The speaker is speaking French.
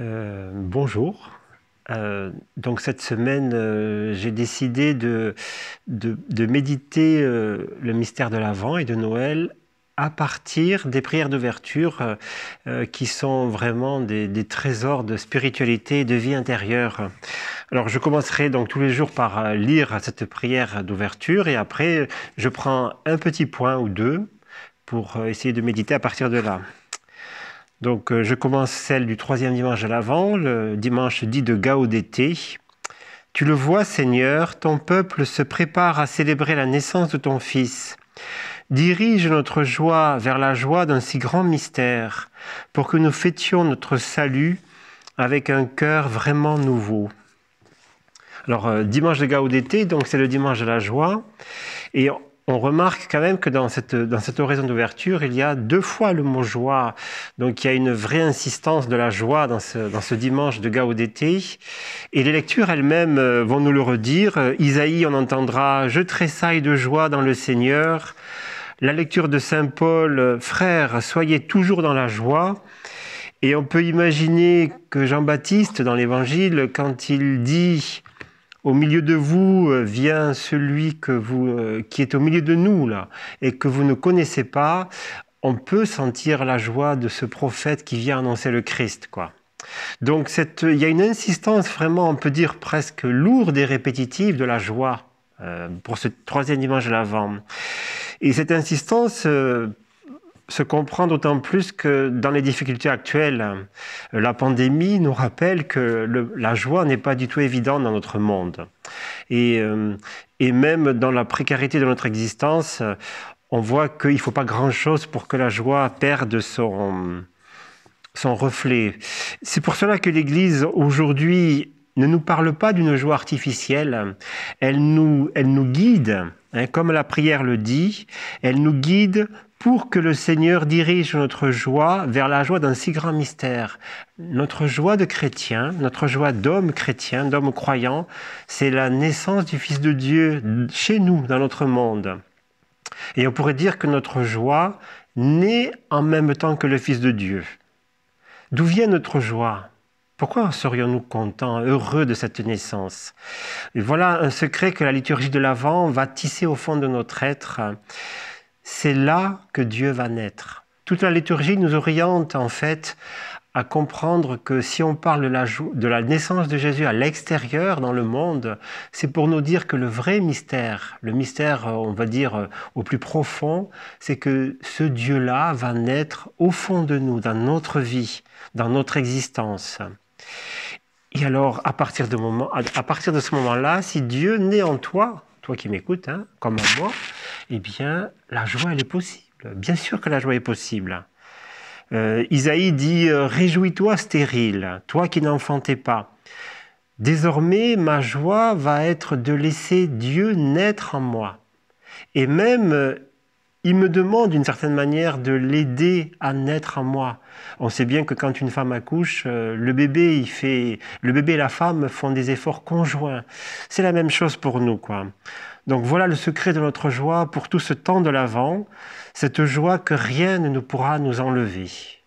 Euh, bonjour. Euh, donc cette semaine, euh, j'ai décidé de, de, de méditer le mystère de l'Avent et de Noël à partir des prières d'ouverture euh, euh, qui sont vraiment des, trésors de spiritualité et de vie intérieure. Alors je commencerai donc tous les jours par euh, lire cette prière d'ouverture et après je prends un petit point ou deux pour essayer de méditer à partir de là. Donc je commence celle du troisième dimanche à l'avant, le dimanche dit de Gaudete. Tu le vois Seigneur, ton peuple se prépare à célébrer la naissance de ton Fils dirige notre joie vers la joie d'un si grand mystère, pour que nous fêtions notre salut avec un cœur vraiment nouveau. Alors, euh, dimanche de d'été donc c'est le dimanche de la joie, et on remarque quand même que dans cette, dans cette oraison d'ouverture, il y a deux fois le mot joie. Donc il y a une vraie insistance de la joie dans ce, dans ce dimanche de d'été Et les lectures elles-mêmes euh, vont nous le redire. Euh, Isaïe, on entendra Je tressaille de joie dans le Seigneur la lecture de Saint Paul, euh, Frères, soyez toujours dans la joie. Et on peut imaginer que Jean-Baptiste, dans l'Évangile, quand il dit au milieu de vous euh, vient celui euh, qui est au milieu de nous là et que vous ne connaissez pas, on peut sentir la joie de ce prophète qui vient annoncer le Christ, quoi. Donc il y a une insistance vraiment, on peut dire presque lourde et répétitive de la joie pour ce troisième dimanche de l'Avent. Et cette insistance euh, se comprend d'autant plus que dans les difficultés actuelles, euh, la pandémie nous rappelle que la joie n'est pas du tout évidente dans notre monde. Et, euh, et même dans la précarité de notre existence, on voit qu'il ne faut pas grand-chose pour que la joie perde son, son reflet. C'est pour cela que l'Église aujourd'hui ne nous parle pas d'une joie artificielle, elle nous, elle nous guide Hein, comme la prière le dit, elle nous guide pour que le Seigneur dirige notre joie vers la joie d'un si grand mystère. Notre joie de chrétien, notre joie d'homme chrétien, d'homme croyant, c'est la naissance du Fils de Dieu chez nous, dans notre monde. Et on pourrait dire que notre joie naît en même temps que le Fils de Dieu. D'où vient notre joie pourquoi serions-nous contents, heureux de cette naissance Et Voilà un secret que la liturgie de l'Avent va tisser au fond de notre être. C'est là que Dieu va naître. Toute la liturgie nous oriente en fait à comprendre que si on parle de la naissance de Jésus à l'extérieur, dans le monde, c'est pour nous dire que le vrai mystère, le mystère, on va dire, au plus profond, c'est que ce Dieu-là va naître au fond de nous, dans notre vie, dans notre existence. Et alors, à partir de, ce moment-là, si Dieu naît en toi, toi qui m'écoutes, hein, comme à moi, eh bien, la joie, elle est possible. Bien sûr que la joie est possible. Euh, Isaïe dit euh, Réjouis-toi, stérile, toi qui n'enfantais pas. Désormais, ma joie va être de laisser Dieu naître en moi. Et même il me demande d'une certaine manière de l'aider à naître en moi. On sait bien que quand une femme accouche, euh, le bébé, il fait, le bébé et la femme font des efforts conjoints. C'est la même chose pour nous, quoi. Donc voilà le secret de notre joie pour tout ce temps de l'avant, cette joie que rien ne nous pourra nous enlever.